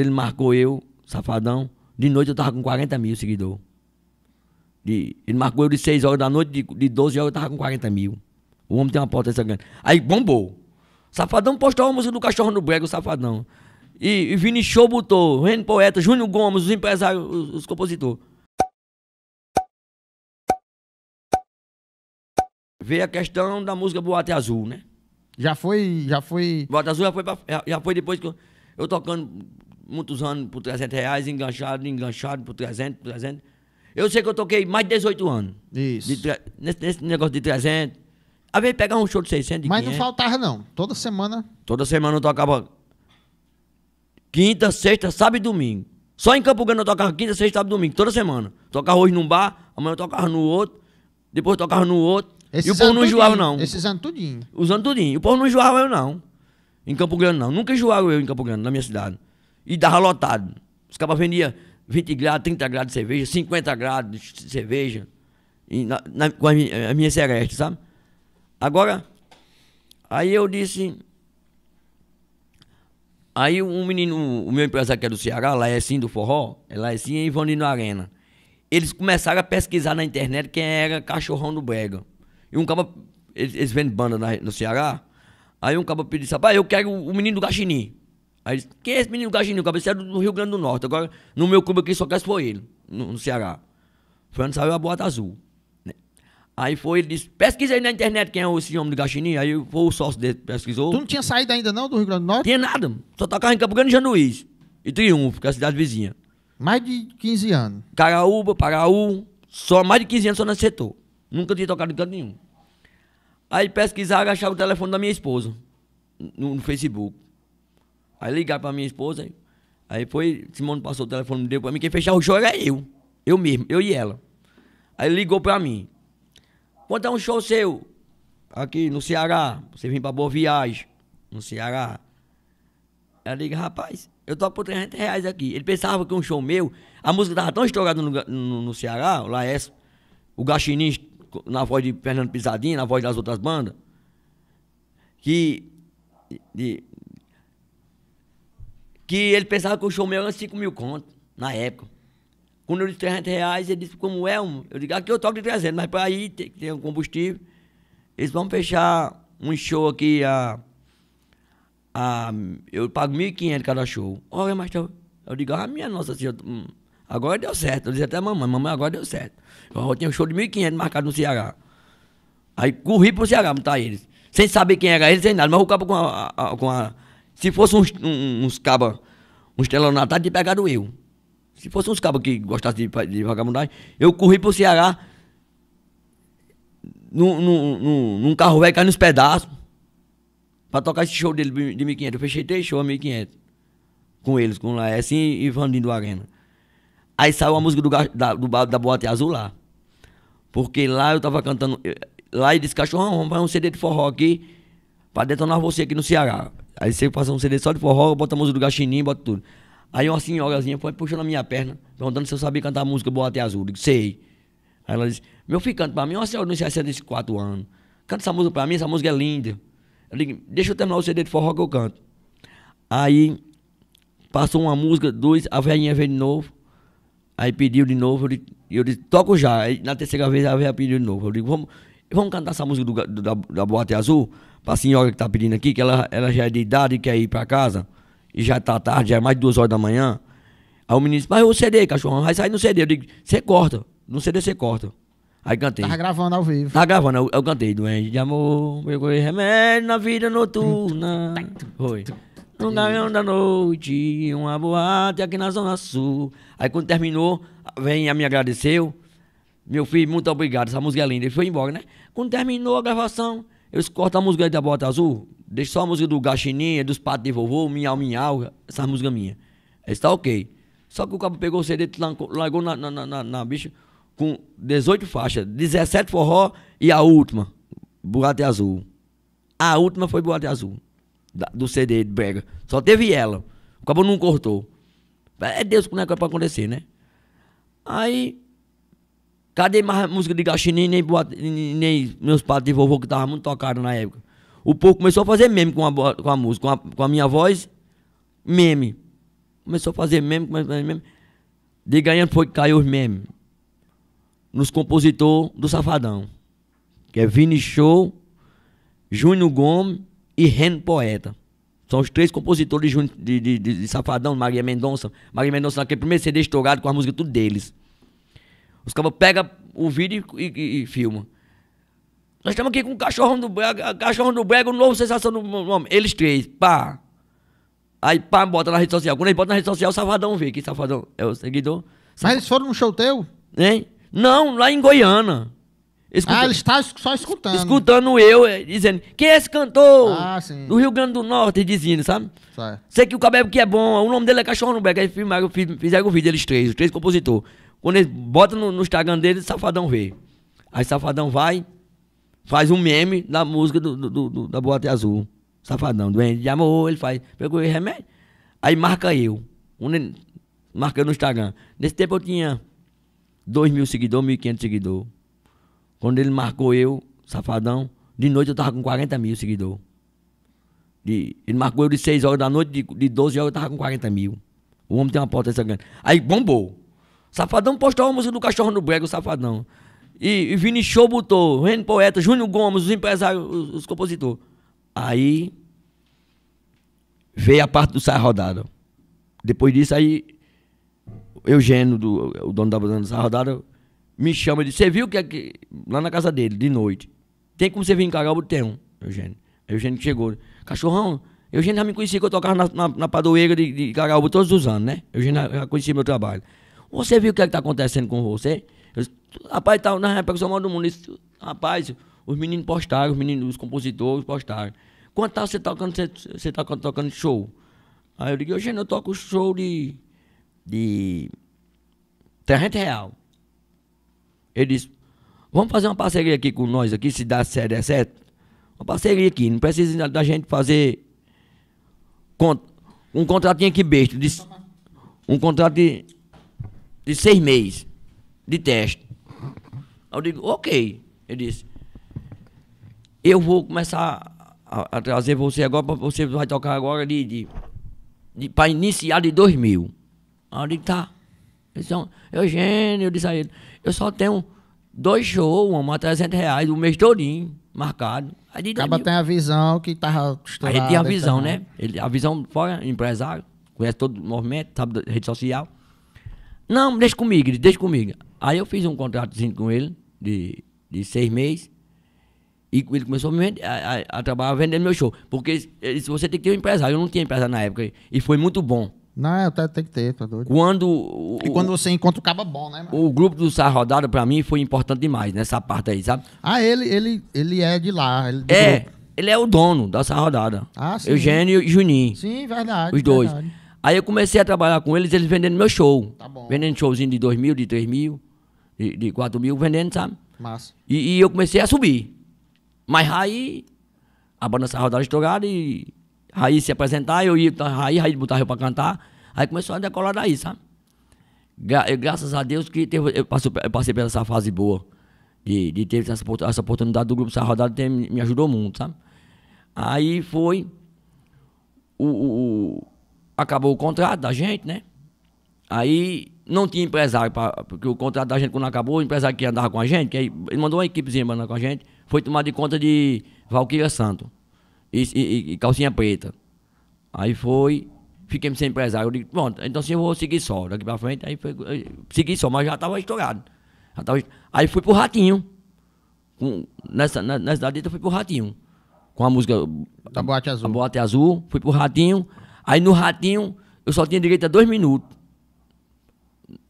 ele marcou eu, safadão, de noite eu tava com 40 mil seguidor. De, ele marcou eu de 6 horas da noite, de, de 12 horas eu tava com 40 mil. O homem tem uma potência grande. Aí bombou. Safadão postou a música do Cachorro no Brega, o Safadão. E, e Vini Show botou, Renan Poeta, Júnior Gomes, os empresários, os, os compositores. Veio a questão da música Boate Azul, né? Já foi, já foi... Boate Azul já foi, pra, já, já foi depois que eu, eu tocando muitos anos por 300 reais, enganchado, enganchado por 300, por 300. Eu sei que eu toquei mais de 18 anos. Isso. De, nesse, nesse, negócio de 300. Às vezes pegava um show de 600, de Mas 500. não faltava, não. Toda semana... Toda semana eu tocava quinta, sexta, sábado e domingo. Só em Campo Grande eu tocava quinta, sexta, sábado e domingo, toda semana. Tocava hoje num bar, amanhã eu tocava no outro, depois eu tocava no outro. Esses e o povo não enjoava, não. Esses anos tudinho. Os anos tudinho. O povo não enjoava eu, não. Em Campo Grande, não. Nunca enjoava eu em Campo Grande, na minha cidade e dava lotado. Os caras vendiam 20 graus, 30 graus de cerveja, 50 graus de cerveja na, na, com a, a minha sereste, sabe? Agora, aí eu disse. Aí um menino, o meu empresário que é do Ceará, lá é assim do forró, é lá é assim e Ivanino Arena. Eles começaram a pesquisar na internet quem era cachorrão do Brega. E um cara, eles, eles vendem banda na, no Ceará. Aí um cara pediu, rapaz, ah, eu quero o menino do Gaxinim. Aí disse, quem é esse menino Gajinho? O cabeceiro é do Rio Grande do Norte. Agora, no meu clube aqui, só cresce foi ele, no, no Ceará. Foi onde saiu a Boata azul. Né? Aí foi, ele disse, pesquisa aí na internet quem é esse homem do Gaxinim. Aí foi o sócio dele, pesquisou. Tu não tinha saído ainda não do Rio Grande do Norte? Tinha nada, só tocava em Campo Grande e Januís. E Triunfo, que é a cidade vizinha. Mais de 15 anos. Caraúba, Paraú, só mais de 15 anos só nesse setor. Nunca tinha tocado em canto nenhum. Aí pesquisaram, acharam o telefone da minha esposa no, no Facebook. Aí ligaram pra minha esposa. Aí foi, Simone passou o telefone, deu pra mim. Quem fechar o show era eu. Eu mesmo, eu e ela. Aí ligou pra mim. Quanto é um show seu? Aqui no Ceará. Você vem pra Boa Viagem. No Ceará. Ela liga, rapaz, eu tô por 300 reais aqui. Ele pensava que um show meu, a música tava tão estourada no, no, no Ceará, o Laércio, o Gaxinim, na voz de Fernando Pisadinha, na voz das outras bandas, que de, que ele pensava que o show meu era 5 mil contos na época. Quando eu disse 300 reais, ele disse, como é, um? Eu digo, aqui eu toco de 300, mas para aí tem, tem um combustível. Eles vão fechar um show aqui a... a eu pago 1.500 cada show. Olha, mas eu, eu digo, ah, minha nossa senhora, hum, agora deu certo. Eu disse até a mamãe, mamãe, agora deu certo. Eu tinha um show de 1.500 marcado no Ceará. Aí corri pro Ceará montar eles. Sem saber quem era eles, sem nada. Mas o cabo com a, a com a se fosse uns, um, uns cabas, uns telonatados, de pegado eu. Se fosse uns cabos que gostassem de, de vagabundagem, eu corri pro Ceará num, num, num, num carro velho caindo nos pedaços pra tocar esse show dele de 1500. Eu fechei três shows a 1500 com eles, com o Laércio e Vandinho do Arena. Aí saiu a música do, da, do, da Boate Azul lá. Porque lá eu tava cantando. Eh, lá e disse, cachorrão, vamos fazer um CD de forró aqui pra detonar você aqui no Ceará. Aí você passa um CD só de forró, bota a música do gachininho, bota tudo. Aí uma senhorazinha foi puxando a minha perna, perguntando se eu sabia cantar música Boate Azul. Eu digo, sei. Aí ela disse, meu filho, canta pra mim, uma senhora de 64 anos. Canta essa música pra mim, essa música é linda. Eu digo, deixa eu terminar o CD de forró que eu canto. Aí passou uma música, dois, a velhinha veio de novo. Aí pediu de novo, eu disse, eu disse toco já. Aí, na terceira vez a velha pediu de novo. Eu digo, vamos, vamos cantar essa música do, da, da Boate Azul? pra senhora assim, que tá pedindo aqui, que ela, ela já é de idade e quer ir pra casa, e já tá tarde, já é mais de duas horas da manhã. Aí o menino disse, mas o CD, cachorro, vai sair no CD. Eu digo, você corta. No CD você corta. Aí cantei. Tava gravando ao vivo. Tava gravando, eu, eu cantei. Doente de amor, pegou remédio na vida noturna. Foi. No ganhão da noite, uma boate aqui na Zona Sul. Aí quando terminou, vem a me agradeceu. Meu filho, muito obrigado, essa música é linda. Ele foi embora, né? Quando terminou a gravação, eles cortam a música da Bota Azul, deixa só a música do Gaxininha, é dos Patos de Vovô, Minhau Minhau, essa música minha. Está ok. Só que o cabo pegou o CD, largou na, na, na, na bicha com 18 faixas, 17 forró e a última, Boate Azul. A última foi Boate Azul, da, do CD de Brega. Só teve ela. O cabo não cortou. É Deus que não é, é pra acontecer, né? Aí Cadê mais música de Gaxinim, nem, nem meus padres de vovô que tava muito tocado na época? O povo começou a fazer meme com a, com a música, com a, com a minha voz, meme. Começou a fazer meme, começou a fazer meme. De ganhando foi que caiu os memes. Nos compositores do Safadão. Que é Vini Show, Júnior Gomes e Ren Poeta. São os três compositores de, de, de, de Safadão, Maria Mendonça. Maria Mendonça naquele primeiro CD estourado com a música tudo deles. Os caras pegam o vídeo e, e, e filmam. Nós estamos aqui com o cachorrão do Brega, cachorrão do Brega, o novo sensação do nome. Eles três, pá. Aí, pá, bota na rede social. Quando eles botam na rede social, o Safadão vê que Safadão é o seguidor. Mas eles foram no show teu? Hein? Não, lá em Goiânia. ah, ele tá está só escutando. Escutando eu, eh, dizendo, quem é esse cantor? Ah, sim. Do Rio Grande do Norte, dizendo, sabe? Sei. Sei que o cabelo que é bom, o nome dele é Cachorro no Beck. Aí fizeram o vídeo, eles três, os três compositores. Quando ele bota no, no Instagram dele, Safadão vê. Aí Safadão vai, faz um meme da música do, do, do da Boate Azul. Safadão, doente de amor, ele faz, pegou remédio. Aí marca eu. Um, marca eu no Instagram. Nesse tempo eu tinha 2 mil seguidores, 1.500 seguidores. Quando ele marcou eu, Safadão, de noite eu tava com 40 mil seguidores. ele marcou eu de 6 horas da noite, de, de 12 horas eu tava com 40 mil. O homem tem uma potência grande. Aí bombou. Safadão postou a música do Cachorro no Brega, o Safadão. E, e Vini Show botou, Renan Poeta, Júnior Gomes, os empresários, os, os compositores. Aí veio a parte do Sai Rodada. Depois disso, aí Eugênio, do, o dono da banda do Sai Rodada, me chama e disse, você viu é que, lá na casa dele, de noite, tem como você vir em Caraúba? Tem um, Eugênio. Eugênio chegou, cachorrão, Eugênio já me conhecia que eu tocava na, na, na padoeira de, de Caraúba todos os anos, né? Eugênio já conhecia meu trabalho. Você viu o que é está acontecendo com você? Eu, rapaz, tá na repercussão maior do mundo. rapaz, os meninos postaram, os meninos, os compositores postaram. Quanto tá você tocando, você, você tá tocando show? Aí eu digo, hoje eu toco show de. de. 300 real. Ele disse, vamos fazer uma parceria aqui com nós aqui, se dá certo, é certo? Uma parceria aqui, não precisa da gente fazer cont um contratinho aqui besta. Disse, um contrato de de seis meses de teste. Eu digo, ok. Ele disse, eu vou começar a, a trazer você agora, pra, você vai tocar agora de, de, de para iniciar de dois Aí eu digo, tá. Então, Eugênio, eu disse a ele, eu só tenho dois shows, uma a 300 reais, o um mês todinho, marcado. Aí Acaba tem a visão que estava estourada. Aí ele a visão, né? Ele, a visão fora, empresário, conhece todo o movimento, sabe, rede social. Não, deixa comigo, deixa comigo. Aí eu fiz um contratozinho com ele de, de seis meses. E ele começou a, vender, a, a, a trabalhar vendendo meu show. Porque eh, se você tem que ter um empresário. Eu não tinha empresário na época. E foi muito bom. Não, é, tá, tenho que ter, tá doido. Quando. O, e quando você encontra o caba bom, né? Mano? O grupo do Sá Rodada, pra mim, foi importante demais nessa parte aí, sabe? Ah, ele, ele, ele é de lá. Ele é, grupo. ele é o dono da Sá Rodada. Ah, sim. Eugênio e Juninho. Sim, verdade. Os dois. Verdade. Aí eu comecei a trabalhar com eles, eles vendendo meu show. Tá vendendo showzinho de 2 mil, de 3 mil, de, de 4 mil, vendendo, sabe? Massa. E, e eu comecei a subir. Mas aí a banda saiu da estourada e Raí se apresentar, eu ia, Raí, Raí botava eu pra cantar. Aí começou a decolar daí, sabe? Gra graças a Deus que teve, eu, passei, eu passei essa fase boa de, de ter essa, essa oportunidade do grupo Sarrodado me, me ajudou muito, sabe? Aí foi o, o, acabou o contrato da gente, né? Aí não tinha empresário, pra, porque o contrato da gente quando acabou, o empresário que andava com a gente, que aí, ele mandou uma equipezinha andar com a gente, foi tomar de conta de Valquíria Santo e, e, e, calcinha preta. Aí foi, fiquei sem empresário. Eu digo, pronto, então assim eu vou seguir só, daqui pra frente, aí foi, segui só, mas já tava estourado. Já tava, aí fui pro Ratinho. Com, nessa, nessa data eu fui pro Ratinho. Com a música. Da Boate Azul. Da Boate Azul, fui pro Ratinho. Aí no Ratinho, eu só tinha direito a dois minutos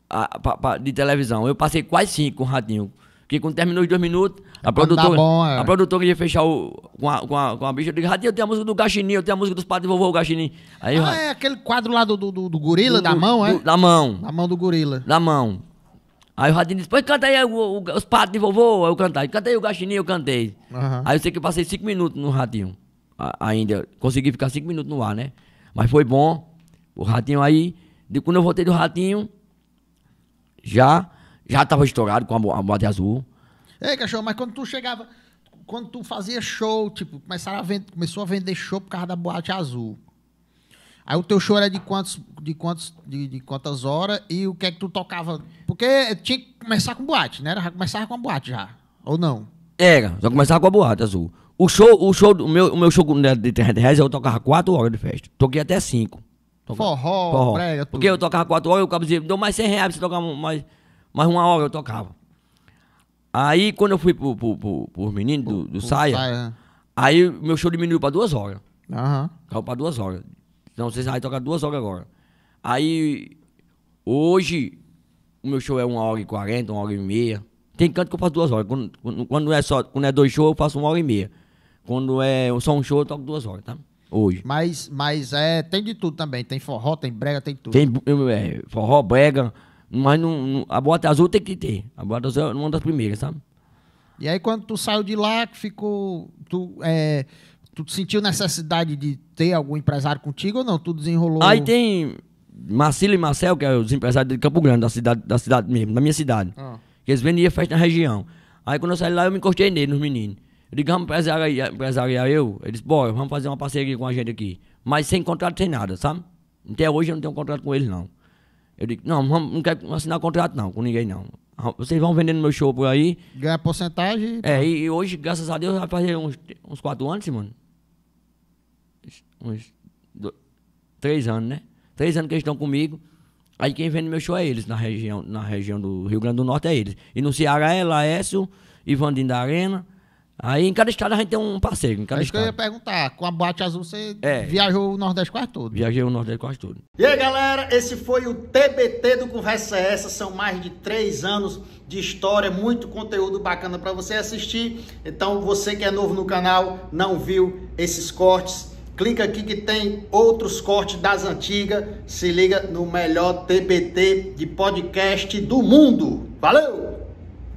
a, pra, pra, de televisão. Eu passei quase cinco com o Ratinho. Porque quando terminou os dois minutos, é a produtora, bom, é. a produtora ia fechar o, com, a, com, a, com a bicha. Eu digo, Ratinho, eu tenho a música do Gaxininho, eu tenho a música dos padres vovô o Aí, ah, é aquele quadro lá do, do, do gorila, do, da mão, é? da mão. Da mão do gorila. Da mão. Aí o Radinho disse, pois canta aí o, o, os patos de vovô, eu cantei. aí o Gaxininho eu cantei. Uhum. Aí eu sei que eu passei cinco minutos no Radinho. ainda, consegui ficar cinco minutos no ar, né? Mas foi bom. O ratinho aí. De quando eu voltei do ratinho, já já tava estourado com a, a boate azul. Ei, cachorro, mas quando tu chegava, quando tu fazia show, tipo, a começou a vender show por causa da boate azul. Aí o teu show era de quantos, de quantos, de, de, quantas horas e o que é que tu tocava? Porque tinha que começar com boate, né? Já começava com a boate já, ou não? Era, já começava com a boate azul. O show, o show, o meu, o meu show de 30 reais, eu tocava 4 horas de festa. Toquei até 5. Forró, forró, prega, tudo. Porque eu tocava 4 horas, o cabo dizia, dou mais 100 reais pra você tocar mais, mais uma hora, eu tocava. Aí, quando eu fui pro, pro, pro, pros meninos do, do Saia, saia. Né? aí meu show diminuiu pra duas horas. Aham. Uhum. Caiu pra duas horas. Então vocês vão tocar duas horas agora. Aí, hoje, o meu show é uma hora e quarenta, uma hora e meia. Tem canto que eu faço duas horas. Quando, quando, quando é só, quando é dois shows, eu faço uma hora e meia. Quando é só um show, eu toco duas horas, tá? Hoje. Mas, mas é, tem de tudo também. Tem forró, tem brega, tem tudo. Tem é, forró, brega, mas não, não, a bota azul tem que ter. A bota azul é uma das primeiras, sabe? E aí quando tu saiu de lá, ficou. Tu, é, tu sentiu necessidade de ter algum empresário contigo ou não? Tu desenrolou. Aí tem Marcelo e Marcel, que é os empresários de Campo Grande, da cidade, da cidade mesmo, da minha cidade. Ah. Que eles vendiam festa na região. Aí quando eu saí lá, eu me encostei nele, nos meninos. Eu digo, vamos empresariar, empresariar eu? Eles, bora, vamos fazer uma parceria com a gente aqui. Mas sem contrato, sem nada, sabe? Até hoje eu não tenho contrato com eles, não. Eu digo, não, vamos, não quero assinar contrato não, com ninguém não. Ah, vocês vão vendendo meu show por aí. Ganha porcentagem. É, tá. e, e hoje, graças a Deus, vai fazer uns, uns quatro anos, mano. Uns dois, três anos, né? Três anos que eles estão comigo. Aí quem vende meu show é eles, na região, na região do Rio Grande do Norte é eles. E no Ceará é Laércio, Ivan da Arena, Aí em cada estado a gente tem um parceiro. Em cada é isso que eu ia perguntar. Com a boate azul você é. viajou o Nordeste quase todo? Viajei o Nordeste quase todo. E aí galera, esse foi o TBT do Conversa Essa. São mais de três anos de história, muito conteúdo bacana para você assistir. Então você que é novo no canal, não viu esses cortes, clica aqui que tem outros cortes das antigas. Se liga no melhor TBT de podcast do mundo. Valeu!